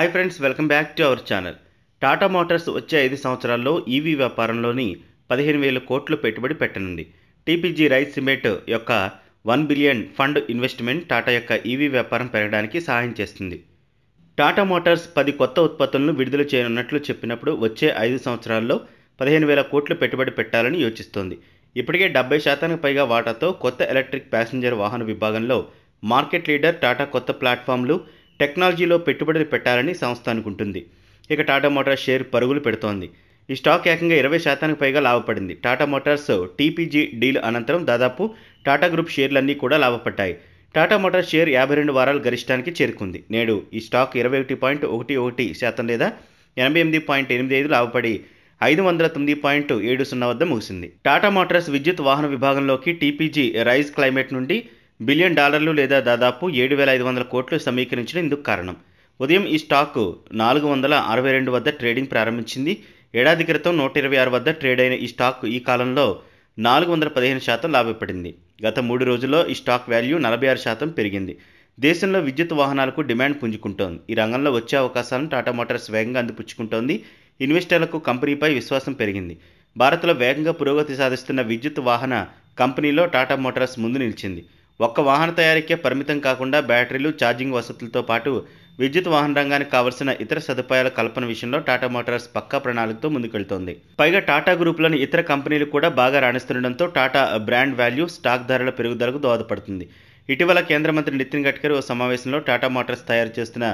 hi friends welcome back to our channel Tata Motors వచ్చే ఐదు సంవత్సరాల్లో ఈవీ e వ్యాపారంలోని పదిహేను వేల కోట్లు పెట్టుబడి పెట్టనుంది టీపీజీ రైస్ సిమెంట్ యొక్క one billion fund investment Tata యొక్క ఈవీ e వ్యాపారం పెరగడానికి సహాయం చేస్తుంది టాటా మోటార్స్ పది కొత్త ఉత్పత్తులను విడుదల చేయనున్నట్లు చెప్పినప్పుడు వచ్చే ఐదు సంవత్సరాల్లో పదిహేను వేల కోట్లు పెట్టుబడి పెట్టాలని యోచిస్తోంది ఇప్పటికే డెబ్బై శాతానికి పైగా వాటాతో కొత్త ఎలక్ట్రిక్ ప్యాసింజర్ వాహన విభాగంలో మార్కెట్ లీడర్ టాటా కొత్త ప్లాట్ఫామ్లు టెక్నాలజీలో పెట్టుబడులు పెట్టాలని సంస్థ అనుకుంటుంది ఇక టాటా మోటార్స్ షేర్ పరుగులు పెడుతోంది ఈ స్టాక్ ఏకంగా ఇరవై శాతానికి పైగా లాభపడింది టాటా మోటార్స్ టీపీజీ డీల్ అనంతరం దాదాపు టాటా గ్రూప్ షేర్లన్నీ కూడా లాభపడ్డాయి టాటా మోటార్స్ షేర్ యాభై రెండు వారాలు గరిష్టానికి చేరుకుంది నేడు ఈ స్టాక్ ఇరవై ఒకటి పాయింట్ ఒకటి ఒకటి శాతం లేదా ఎనభై ఎనిమిది పాయింట్ ఎనిమిది ఐదు లాభపడి ఐదు వందల తొమ్మిది పాయింట్ ఏడు సున్నా వద్ద ముగిసింది టాటా మోటార్స్ విద్యుత్ వాహన విభాగంలోకి టీపీజీ రైజ్ క్లైమేట్ నుండి బిలియన్ డాలర్లు లేదా దాదాపు ఏడు వేల ఐదు వందల కోట్లు సమీకరించడం ఇందుకు కారణం ఉదయం ఈ స్టాక్ నాలుగు వందల అరవై రెండు వద్ద ట్రేడింగ్ ప్రారంభించింది ఏడాది క్రితం నూట ఇరవై ఆరు వద్ద ట్రేడ్ అయిన ఈ స్టాక్ ఈ కాలంలో నాలుగు వందల పదిహేను శాతం లాభపడింది గత మూడు రోజుల్లో ఈ స్టాక్ వాల్యూ నలభై ఆరు శాతం పెరిగింది దేశంలో విద్యుత్ వాహనాలకు డిమాండ్ పుంజుకుంటోంది ఈ రంగంలో వచ్చే అవకాశాలను టాటా మోటార్స్ వేగంగా అందిపుచ్చుకుంటోంది ఇన్వెస్టర్లకు కంపెనీపై విశ్వాసం పెరిగింది భారత్లో వేగంగా పురోగతి సాధిస్తున్న విద్యుత్ వాహన కంపెనీలో టాటా మోటార్స్ ముందు నిలిచింది ఒక్క వాహన తయారీకే పరిమితం కాకుండా బ్యాటరీలు ఛార్జింగ్ వసతులతో పాటు విద్యుత్ వాహన రంగానికి కావలసిన ఇతర సదుపాయాల కల్పన విషయంలో టాటా మోటార్స్ పక్కా ప్రణాళికతో ముందుకెళ్తోంది పైగా టాటా గ్రూప్లోని ఇతర కంపెనీలు కూడా బాగా రాణిస్తుండటంతో టాటా బ్రాండ్ వాల్యూ స్టాక్ ధరల పెరుగుదలకు దోహదపడుతుంది ఇటీవల కేంద్ర మంత్రి నితిన్ గడ్కరీ ఓ సమావేశంలో టాటా మోటార్స్ తయారు చేస్తున్న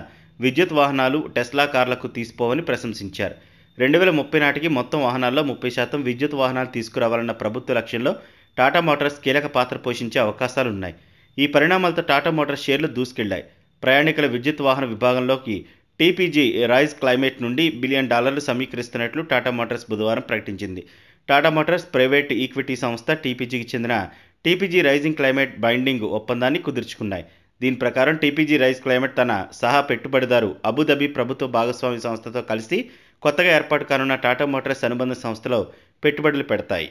విద్యుత్ వాహనాలు టెస్లా కార్లకు తీసిపోవని ప్రశంసించారు రెండు వేల ముప్పై నాటికి మొత్తం వాహనాల్లో ముప్పై శాతం విద్యుత్ వాహనాలు తీసుకురావాలన్న ప్రభుత్వ లక్ష్యంలో టాటా మోటార్స్ కీలక పాత్ర పోషించే అవకాశాలున్నాయి ఈ పరిణామాలతో టాటా మోటార్స్ షేర్లు దూసుకెళ్లాయి ప్రయాణికుల విద్యుత్ వాహన విభాగంలోకి టీపీజీ రాయిస్ క్లైమేట్ నుండి బిలియన్ డాలర్లు సమీకరిస్తున్నట్లు టాటా మోటార్స్ బుధవారం ప్రకటించింది టాటా మోటార్స్ ప్రైవేట్ ఈక్విటీ సంస్థ టీపీజీకి చెందిన టీపీజీ రైజింగ్ క్లైమేట్ బైండింగ్ ఒప్పందాన్ని కుదుర్చుకున్నాయి దీని ప్రకారం టీపీజీ రైజ్ క్లైమేట్ తన సహా పెట్టుబడిదారు అబుదాబి ప్రభుత్వ భాగస్వామి సంస్థతో కలిసి కొత్తగా ఏర్పాటు కానున్న టాటా మోటార్స్ అనుబంధ సంస్థలో పెట్టుబడులు పెడతాయి